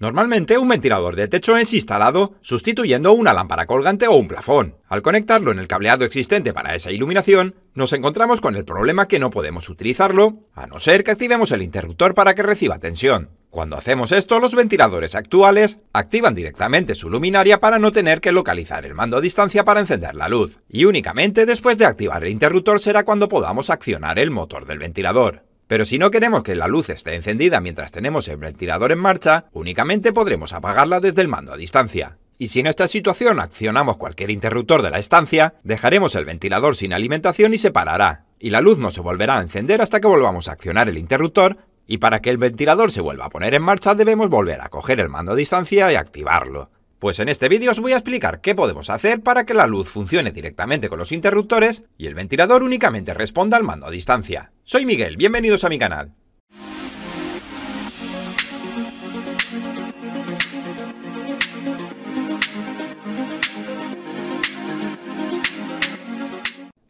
Normalmente un ventilador de techo es instalado sustituyendo una lámpara colgante o un plafón. Al conectarlo en el cableado existente para esa iluminación, nos encontramos con el problema que no podemos utilizarlo a no ser que activemos el interruptor para que reciba tensión. Cuando hacemos esto, los ventiladores actuales activan directamente su luminaria para no tener que localizar el mando a distancia para encender la luz, y únicamente después de activar el interruptor será cuando podamos accionar el motor del ventilador. Pero si no queremos que la luz esté encendida mientras tenemos el ventilador en marcha, únicamente podremos apagarla desde el mando a distancia. Y si en esta situación accionamos cualquier interruptor de la estancia, dejaremos el ventilador sin alimentación y se parará, y la luz no se volverá a encender hasta que volvamos a accionar el interruptor, y para que el ventilador se vuelva a poner en marcha debemos volver a coger el mando a distancia y activarlo. Pues en este vídeo os voy a explicar qué podemos hacer para que la luz funcione directamente con los interruptores y el ventilador únicamente responda al mando a distancia. Soy Miguel, bienvenidos a mi canal.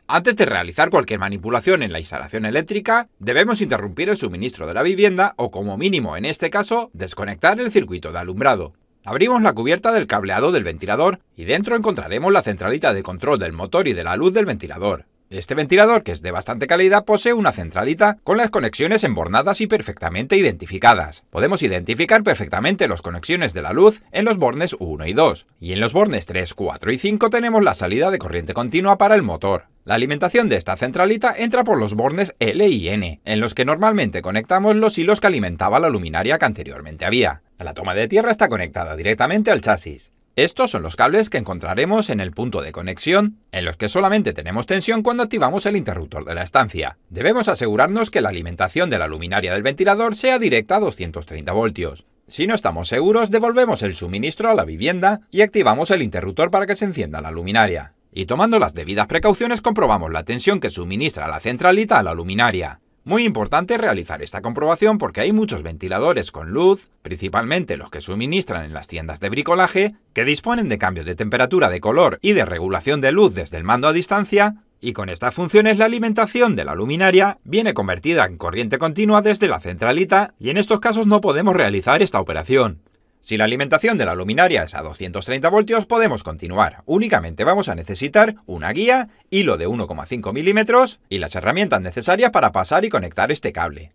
Antes de realizar cualquier manipulación en la instalación eléctrica, debemos interrumpir el suministro de la vivienda o como mínimo en este caso, desconectar el circuito de alumbrado. Abrimos la cubierta del cableado del ventilador y dentro encontraremos la centralita de control del motor y de la luz del ventilador. Este ventilador, que es de bastante calidad, posee una centralita con las conexiones embornadas y perfectamente identificadas. Podemos identificar perfectamente las conexiones de la luz en los bornes 1 y 2, y en los bornes 3, 4 y 5 tenemos la salida de corriente continua para el motor. La alimentación de esta centralita entra por los bornes L y N, en los que normalmente conectamos los hilos que alimentaba la luminaria que anteriormente había. La toma de tierra está conectada directamente al chasis. Estos son los cables que encontraremos en el punto de conexión, en los que solamente tenemos tensión cuando activamos el interruptor de la estancia. Debemos asegurarnos que la alimentación de la luminaria del ventilador sea directa a 230 voltios. Si no estamos seguros, devolvemos el suministro a la vivienda y activamos el interruptor para que se encienda la luminaria. Y tomando las debidas precauciones comprobamos la tensión que suministra la centralita a la luminaria. Muy importante realizar esta comprobación porque hay muchos ventiladores con luz, principalmente los que suministran en las tiendas de bricolaje, que disponen de cambio de temperatura de color y de regulación de luz desde el mando a distancia, y con estas funciones la alimentación de la luminaria viene convertida en corriente continua desde la centralita y en estos casos no podemos realizar esta operación. Si la alimentación de la luminaria es a 230 voltios, podemos continuar. Únicamente vamos a necesitar una guía, hilo de 1,5 milímetros y las herramientas necesarias para pasar y conectar este cable.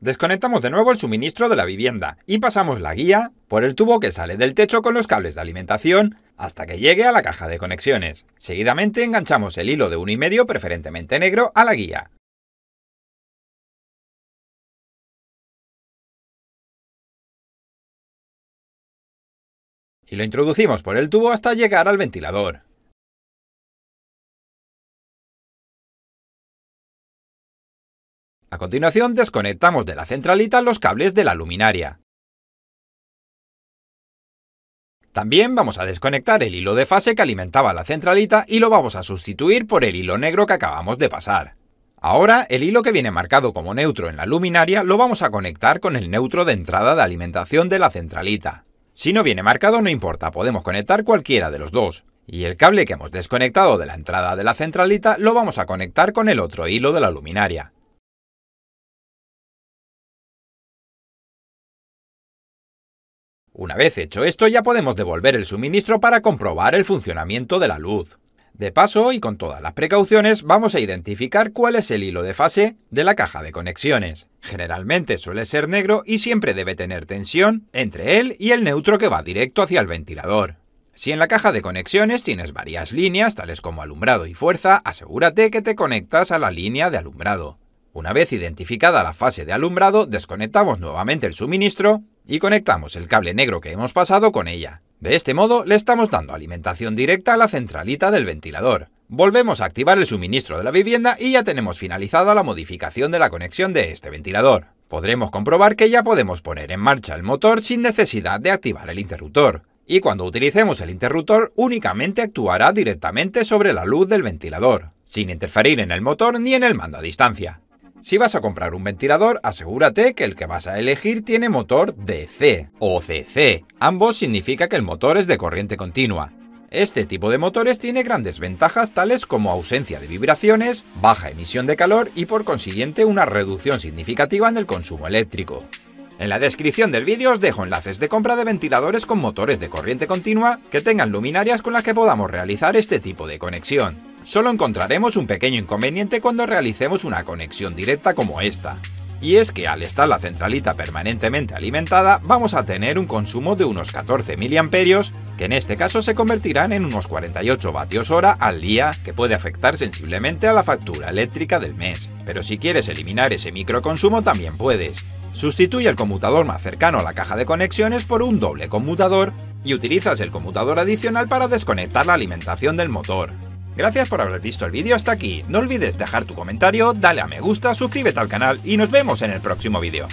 Desconectamos de nuevo el suministro de la vivienda y pasamos la guía por el tubo que sale del techo con los cables de alimentación hasta que llegue a la caja de conexiones. Seguidamente enganchamos el hilo de 1,5 preferentemente negro a la guía. y lo introducimos por el tubo hasta llegar al ventilador. A continuación desconectamos de la centralita los cables de la luminaria. También vamos a desconectar el hilo de fase que alimentaba la centralita y lo vamos a sustituir por el hilo negro que acabamos de pasar. Ahora, el hilo que viene marcado como neutro en la luminaria lo vamos a conectar con el neutro de entrada de alimentación de la centralita. Si no viene marcado no importa, podemos conectar cualquiera de los dos. Y el cable que hemos desconectado de la entrada de la centralita lo vamos a conectar con el otro hilo de la luminaria. Una vez hecho esto ya podemos devolver el suministro para comprobar el funcionamiento de la luz. De paso, y con todas las precauciones, vamos a identificar cuál es el hilo de fase de la caja de conexiones. Generalmente suele ser negro y siempre debe tener tensión entre él y el neutro que va directo hacia el ventilador. Si en la caja de conexiones tienes varias líneas, tales como alumbrado y fuerza, asegúrate que te conectas a la línea de alumbrado. Una vez identificada la fase de alumbrado, desconectamos nuevamente el suministro y conectamos el cable negro que hemos pasado con ella. De este modo le estamos dando alimentación directa a la centralita del ventilador. Volvemos a activar el suministro de la vivienda y ya tenemos finalizada la modificación de la conexión de este ventilador. Podremos comprobar que ya podemos poner en marcha el motor sin necesidad de activar el interruptor. Y cuando utilicemos el interruptor únicamente actuará directamente sobre la luz del ventilador, sin interferir en el motor ni en el mando a distancia. Si vas a comprar un ventilador, asegúrate que el que vas a elegir tiene motor DC o CC. Ambos significa que el motor es de corriente continua. Este tipo de motores tiene grandes ventajas tales como ausencia de vibraciones, baja emisión de calor y por consiguiente una reducción significativa en el consumo eléctrico. En la descripción del vídeo os dejo enlaces de compra de ventiladores con motores de corriente continua que tengan luminarias con las que podamos realizar este tipo de conexión. Solo encontraremos un pequeño inconveniente cuando realicemos una conexión directa como esta, y es que al estar la centralita permanentemente alimentada vamos a tener un consumo de unos 14 mA, que en este caso se convertirán en unos 48 vatios hora al día, que puede afectar sensiblemente a la factura eléctrica del mes. Pero si quieres eliminar ese microconsumo también puedes. Sustituye el conmutador más cercano a la caja de conexiones por un doble conmutador y utilizas el conmutador adicional para desconectar la alimentación del motor. Gracias por haber visto el vídeo hasta aquí, no olvides dejar tu comentario, dale a me gusta, suscríbete al canal y nos vemos en el próximo vídeo.